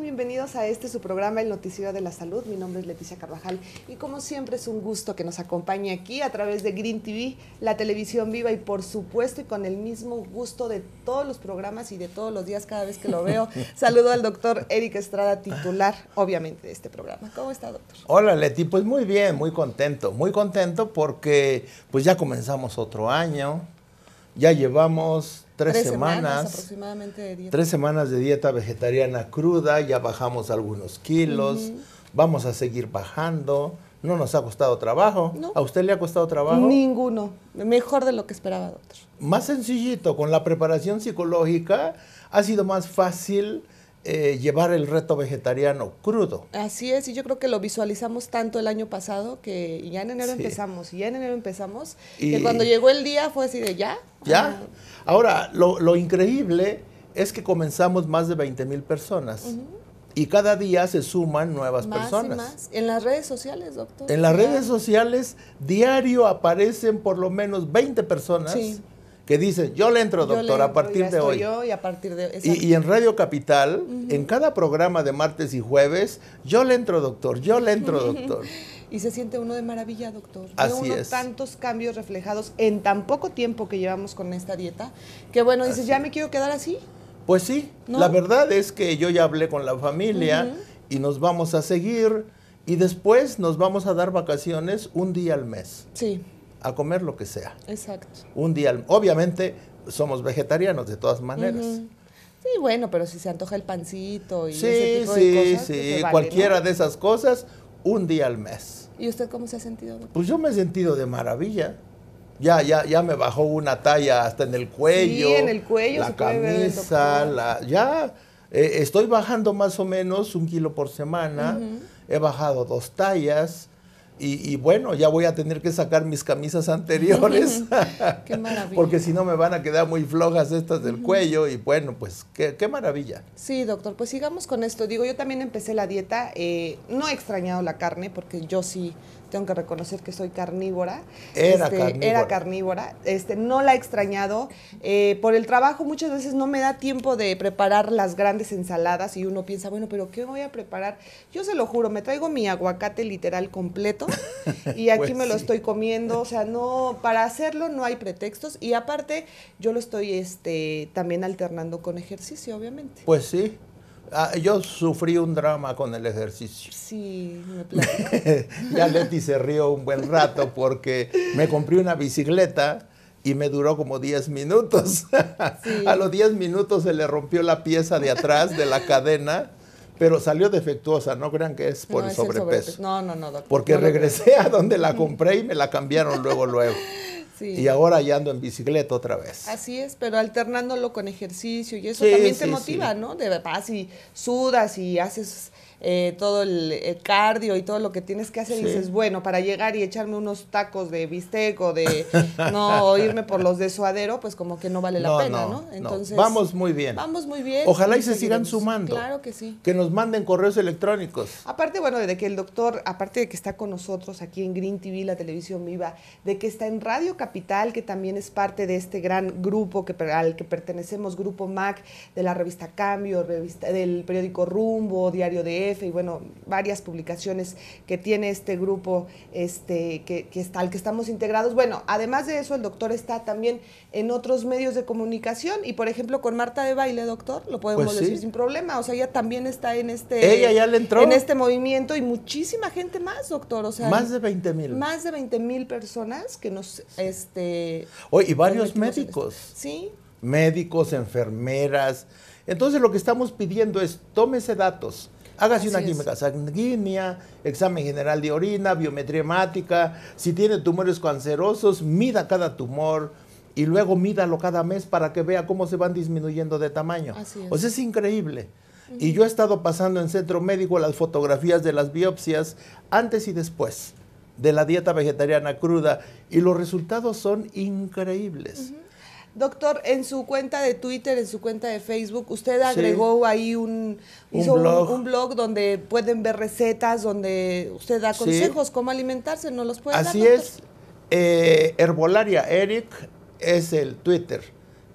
Bienvenidos a este su programa El Noticiero de la Salud. Mi nombre es Leticia Carvajal y como siempre es un gusto que nos acompañe aquí a través de Green TV, la televisión viva y por supuesto y con el mismo gusto de todos los programas y de todos los días cada vez que lo veo. saludo al doctor Eric Estrada, titular obviamente de este programa. ¿Cómo está doctor? Hola Leti, pues muy bien, muy contento, muy contento porque pues ya comenzamos otro año, ya llevamos tres, semanas, de dieta. tres semanas de dieta vegetariana cruda, ya bajamos algunos kilos, vamos a seguir bajando. No nos ha costado trabajo. ¿A usted le ha costado trabajo? Ninguno. Mejor de lo que esperaba, doctor. Más sencillito, con la preparación psicológica ha sido más fácil eh, llevar el reto vegetariano crudo. Así es, y yo creo que lo visualizamos tanto el año pasado que ya en enero empezamos, y ya en enero empezamos, y que cuando llegó el día fue así de ya. Ya. Ah. Ahora, lo, increíble es que comenzamos más de 20 mil personas. Y cada día se suman nuevas personas. Y más. En las redes sociales, doctor. En las redes sociales, diario aparecen por lo menos 20 personas sí que dice, yo le entro, doctor, a partir de hoy. Yo y, a partir de... Y, y, en Radio Capital, en cada programa de martes y jueves, yo le entro, doctor, yo le entro, doctor. y se siente uno de maravilla, doctor. Así uno tantos cambios reflejados en tan poco tiempo que llevamos con esta dieta, que bueno, dices, ya me quiero quedar así. Pues sí, la verdad es que yo ya hablé con la familia y nos vamos a seguir y después nos vamos a dar vacaciones un día al mes. Sí a comer lo que sea. Exacto. Un día, obviamente somos vegetarianos de todas maneras. Sí, bueno, pero si se antoja el pancito y sí, ese tipo sí, de cosas. Sí, sí, pues, pues, cualquiera de esas cosas, un día al mes. ¿Y usted cómo se ha sentido? Pues yo me he sentido de maravilla. Ya, ya, ya me bajó una talla hasta en el cuello. Sí, en el cuello. La camisa, la, ya eh, estoy bajando más o menos un kilo por semana. He bajado dos tallas y, bueno, ya voy a tener que sacar mis camisas anteriores, qué maravilla. porque si no me van a quedar muy flojas estas del cuello y bueno, pues qué, qué, maravilla. Sí, doctor, pues sigamos con esto. Digo, yo también empecé la dieta, eh, no he extrañado la carne porque yo sí tengo que reconocer que soy carnívora. Era este, carnívora. Este, no la he extrañado. Eh, por el trabajo muchas veces no me da tiempo de preparar las grandes ensaladas y uno piensa, bueno, pero ¿qué voy a preparar? Yo se lo juro, me traigo mi aguacate literal completo y aquí pues me lo estoy comiendo. O sea, no, para hacerlo no hay pretextos. Y aparte, yo lo estoy este, también alternando con ejercicio, obviamente. Pues sí, Ah, yo sufrí un drama con el ejercicio. Sí, me ya Leti se rió un buen rato porque me compré una bicicleta y me duró como 10 minutos. A los 10 minutos se le rompió la pieza de atrás de la cadena, pero salió defectuosa, no crean que es por el, sobrepeso. No, no, no, doctor. Porque regresé a donde la compré y me la cambiaron luego, luego. Y ahora ya ando en bicicleta otra vez. Así es, pero alternándolo con ejercicio y eso también te motiva, ¿no? De paz y sudas y haces eh, todo el, eh, cardio y todo lo que tienes que hacer, y dices, bueno, para llegar y echarme unos tacos de bistec o de no irme por los de suadero, pues como que no vale la pena, ¿no? Entonces, vamos muy bien. Vamos muy bien. Ojalá y, se sigan sumando. Claro que sí. Que nos manden correos electrónicos. Aparte, bueno, de que el doctor, aparte de que está con nosotros aquí en Green TV, la televisión viva, de que está en Radio Capital, que también es parte de este gran grupo que, al que pertenecemos, Grupo MAC, de la revista Cambio, del periódico Rumbo, Diario de y bueno, varias publicaciones que tiene este grupo este, que, al que estamos integrados. Bueno, además de eso, el doctor está también en otros medios de comunicación y por ejemplo con Marta de Baile, doctor, lo podemos pues decir sin problema. O sea, ella también está en este, en este movimiento y muchísima gente más, doctor. O sea, más de 20 mil. Más de 20 mil personas que nos... Este, hoy y varios médicos. Sí. Médicos, enfermeras. Entonces lo que estamos pidiendo es, tómese datos, Hágase una química sanguínea, examen general de orina, biometría hemática. Si tiene tumores cancerosos, mida cada tumor y luego mídalo cada mes para que vea cómo se van disminuyendo de tamaño. Así es. O sea, es increíble. Y yo he estado pasando en centro médico las fotografías de las biopsias antes y después de la dieta vegetariana cruda y los resultados son increíbles. Doctor, en su cuenta de Twitter, en su cuenta de Facebook, usted agregó ahí un, blog. donde pueden ver recetas, donde usted da consejos cómo alimentarse, ¿no los puede Así es. Eh, Herbolaria Eric es el Twitter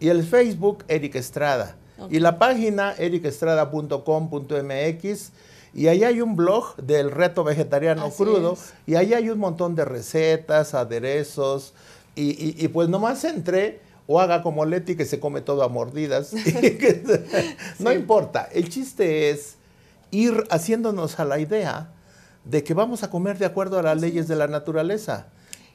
y el Facebook Eric Estrada. Y la página ericestrada.com.mx y ahí hay un blog del reto vegetariano crudo y ahí hay un montón de recetas, aderezos y, y pues nomás entré o haga como Leti que se come todo a mordidas. no importa, el chiste es ir haciéndonos a la idea de que vamos a comer de acuerdo a las leyes de la naturaleza.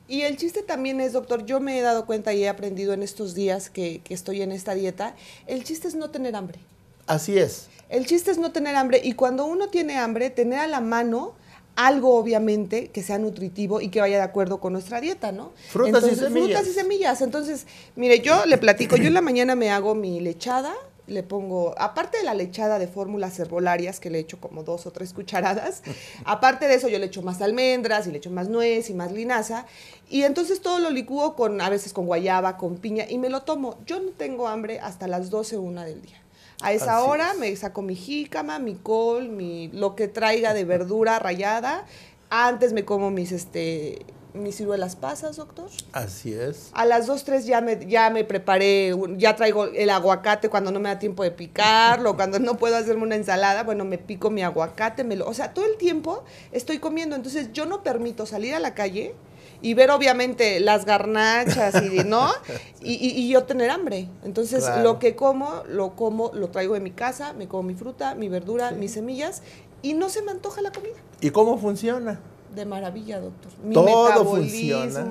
Y el chiste también es, doctor, yo me he dado cuenta y he aprendido en estos días que estoy en esta dieta, el chiste es no tener hambre. Así es. El chiste es no tener hambre y cuando uno tiene hambre, tener a la mano algo obviamente que sea nutritivo y que vaya de acuerdo con nuestra dieta, ¿no? Frutas y semillas. Frutas y semillas. Entonces, mire, yo le platico, yo en la mañana me hago mi lechada, le pongo, aparte de la lechada de fórmulas herbolarias, que le echo como dos o tres cucharadas, aparte de eso yo le echo más almendras y le echo más nuez y más linaza, y entonces todo lo licúo con, a veces con guayaba, con piña, y me lo tomo. Yo no tengo hambre hasta las 12 o del día. A esa hora me saco mi jícama, mi col, mi, lo que traiga de verdura rayada. Antes me como mis, este, mis ciruelas pasas, doctor. Así es. A las 2, 3 ya me, ya me preparé, ya traigo el aguacate cuando no me da tiempo de picarlo, cuando no puedo hacerme una ensalada, bueno, me pico mi aguacate, me lo, o sea, todo el tiempo estoy comiendo, entonces yo no permito salir a la calle y ver obviamente las garnachas y no y, yo tener hambre entonces lo que como lo como lo traigo de mi casa me como mi fruta mi verdura mis semillas y no se me antoja la comida y cómo funciona de maravilla, doctor. Mi todo funciona.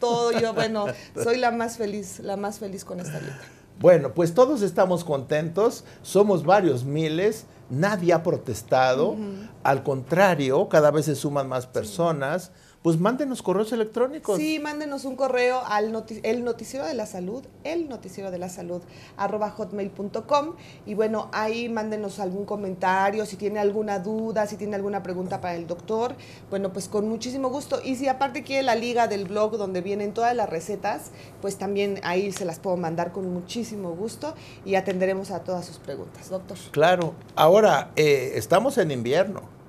todo. Yo, bueno, soy la más feliz, la más feliz con esta dieta. Bueno, pues todos estamos contentos, somos varios miles, nadie ha protestado, al contrario, cada vez se suman más personas pues mándenos correos electrónicos. Sí, mándenos un correo al el noticiero de la salud, el noticiero de la salud, arroba hotmail.com. Y bueno, ahí mándenos algún comentario, si tiene alguna duda, si tiene alguna pregunta para el doctor. Bueno, pues con muchísimo gusto. Y si aparte quiere la liga del blog donde vienen todas las recetas, pues también ahí se las puedo mandar con muchísimo gusto y atenderemos a todas sus preguntas, doctor. Claro. Ahora, eh, estamos en invierno.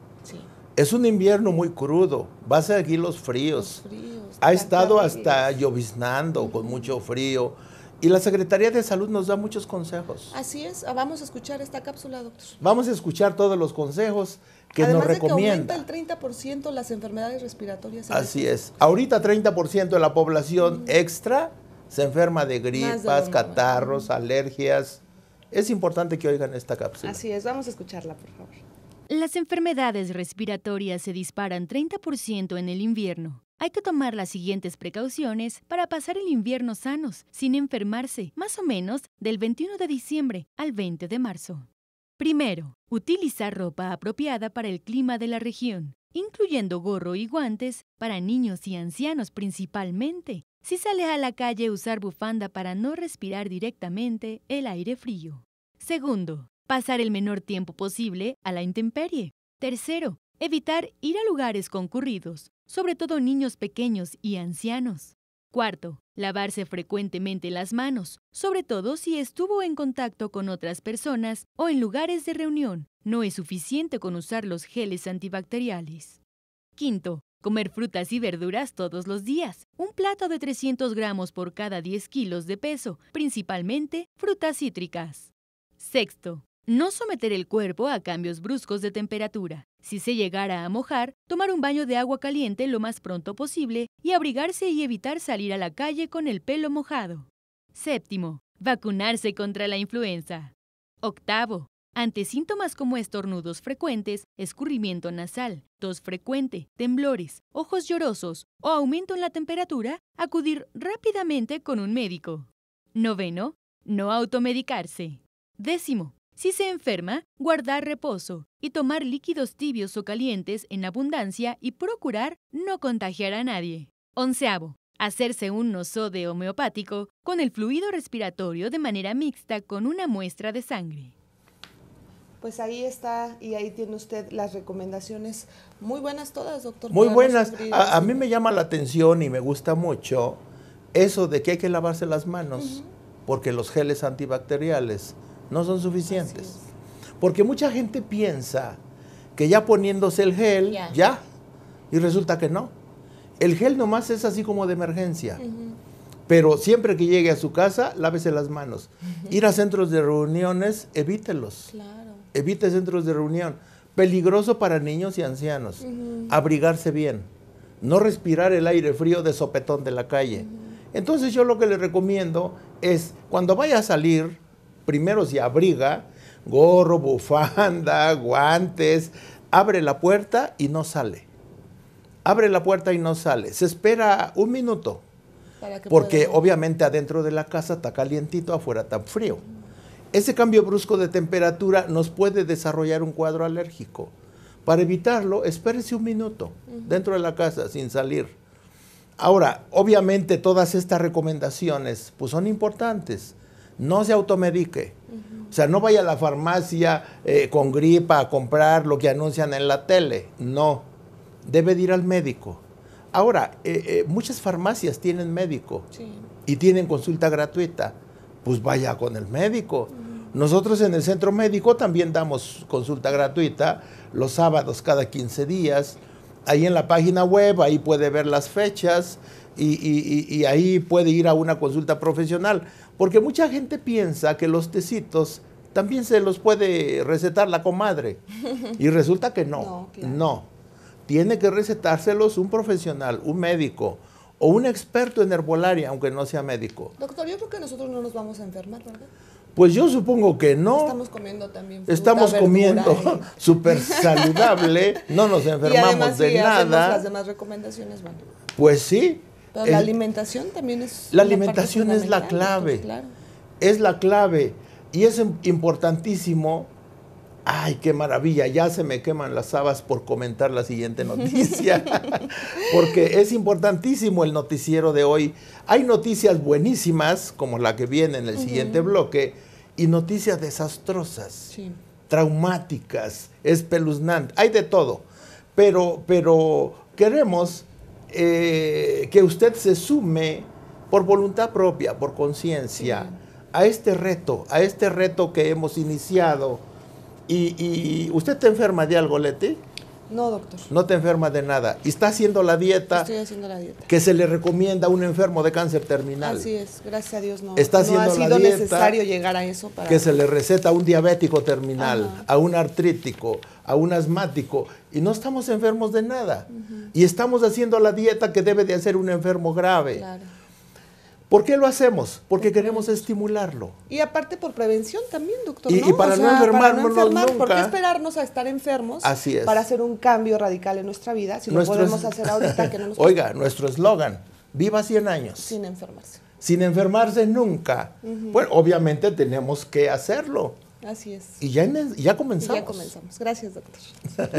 Es un invierno muy crudo, va a seguir los fríos. ha estado hasta lloviznando con mucho frío. Y la Secretaría de Salud nos da muchos consejos. Así es, ah, vamos a escuchar esta cápsula, doctor. Vamos a escuchar todos los consejos que nos recomienda. De que aumenta el 30% las enfermedades respiratorias. Así es. Ahorita 30% de la población extra se enferma de gripas, catarros, alergias. Es importante que oigan esta cápsula. Así es, vamos a escucharla, por favor. Las enfermedades respiratorias se disparan 30% en el invierno. Hay que tomar las siguientes precauciones para pasar el invierno sanos, sin enfermarse, más o menos del 21 de diciembre al 20 de marzo. Primero, utilizar ropa apropiada para el clima de la región, incluyendo gorro y guantes para niños y ancianos principalmente. Si sale a la calle, usar bufanda para no respirar directamente el aire frío. Segundo, pasar el menor tiempo posible a la intemperie. Tercero, evitar ir a lugares concurridos, sobre todo niños pequeños y ancianos. Cuarto, lavarse frecuentemente las manos, sobre todo si estuvo en contacto con otras personas o en lugares de reunión. No es suficiente con usar los geles antibacteriales. Quinto, comer frutas y verduras todos los días. Un plato de 300 gramos por cada 10 kilos de peso, principalmente frutas cítricas. Sexto, no someter el cuerpo a cambios bruscos de temperatura. Si se llegara a mojar, tomar un baño de agua caliente lo más pronto posible y abrigarse y evitar salir a la calle con el pelo mojado. Séptimo, vacunarse contra la influenza. Octavo, ante síntomas como estornudos frecuentes, escurrimiento nasal, tos frecuente, temblores, ojos llorosos o aumento en la temperatura, acudir rápidamente con un médico. Noveno, no automedicarse. Décimo, si se enferma, guardar reposo y tomar líquidos tibios o calientes en abundancia y procurar no contagiar a nadie. Onceavo. Hacerse un nosode homeopático con el fluido respiratorio de manera mixta con una muestra de sangre. Pues ahí está y ahí tiene usted las recomendaciones. Muy buenas todas, doctor. Muy buenas. A, este mí me llama la atención y me gusta mucho eso de que hay que lavarse las manos, porque los geles antibacteriales no son suficientes. Porque mucha gente piensa que ya poniéndose el gel, ya, y resulta que no. El gel nomás es así como de emergencia. Pero siempre que llegue a su casa, lávese las manos. Ir a centros de reuniones, evítelos. Claro. Evite centros de reunión. Peligroso para niños y ancianos. Abrigarse bien. No respirar el aire frío de sopetón de la calle. Entonces yo lo que le recomiendo es, cuando vaya a salir, primero se abriga, gorro, bufanda, guantes, abre la puerta y no sale. Abre la puerta y no sale. Se espera un minuto. Porque obviamente adentro de la casa está calientito, afuera tan frío. Ese cambio brusco de temperatura nos puede desarrollar un cuadro alérgico. Para evitarlo, espérese un minuto dentro de la casa sin salir. Ahora, obviamente todas estas recomendaciones pues, son importantes no se automedique. O sea, no vaya a la farmacia eh, con gripa a comprar lo que anuncian en la tele. No, debe ir al médico. Ahora, eh, eh, muchas farmacias tienen médico y tienen consulta gratuita. Pues vaya con el médico. Nosotros en el centro médico también damos consulta gratuita los sábados cada 15 días. Ahí en la página web, ahí puede ver las fechas y, y, y, ahí puede ir a una consulta profesional. Porque mucha gente piensa que los tecitos también se los puede recetar la comadre. Y resulta que no. No. Tiene que recetárselos un profesional, un médico o un experto en herbolaria, aunque no sea médico. Doctor, yo creo que nosotros no nos vamos a enfermar, ¿verdad? Pues yo supongo que no. Estamos comiendo también. Estamos comiendo súper saludable, no nos enfermamos y además, de si nada. Las demás recomendaciones Pues sí, la alimentación también es... La alimentación es la clave. Es la clave. Y es importantísimo. Ay, qué maravilla, ya se me queman las habas por comentar la siguiente noticia, porque es importantísimo el noticiero de hoy. Hay noticias buenísimas, como la que viene en el siguiente bloque, y noticias desastrosas, sí. traumáticas, espeluznantes, hay de todo, pero, pero queremos eh, que usted se sume por voluntad propia, por conciencia, a este reto, a este reto que hemos iniciado. Y, usted está enferma de algo, Leti? No, doctor. No te enfermas de nada. Y está haciendo la dieta. Que se le recomienda a un enfermo de cáncer terminal. Así es, gracias a Dios no. Está no ha sido necesario llegar a eso para. Que se le receta a un diabético terminal, a un artrítico, a un asmático. Y no estamos enfermos de nada. Y estamos haciendo la dieta que debe de hacer un enfermo grave. Claro. ¿Por qué lo hacemos? Porque queremos estimularlo. Y aparte por prevención también, doctor. Y, para, no enfermarnos nunca. ¿Por qué esperarnos a estar enfermos Así para hacer un cambio radical en nuestra vida si no lo podemos hacer ahorita que no nos Oiga, nuestro eslogan, viva 100 años. Sin enfermarse. Sin enfermarse nunca. Bueno, obviamente tenemos que hacerlo. Así es. Y ya, comenzamos. ya comenzamos. Gracias, doctor.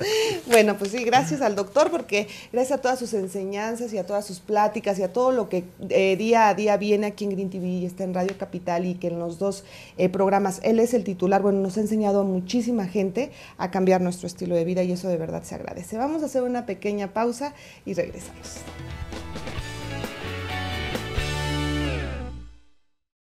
bueno, pues sí, gracias al doctor porque gracias a todas sus enseñanzas y a todas sus pláticas y a todo lo que eh, día a día viene aquí en Green TV y está en Radio Capital y que en los dos eh, programas él es el titular, bueno, nos ha enseñado a muchísima gente a cambiar nuestro estilo de vida y eso de verdad se agradece. Vamos a hacer una pequeña pausa y regresamos.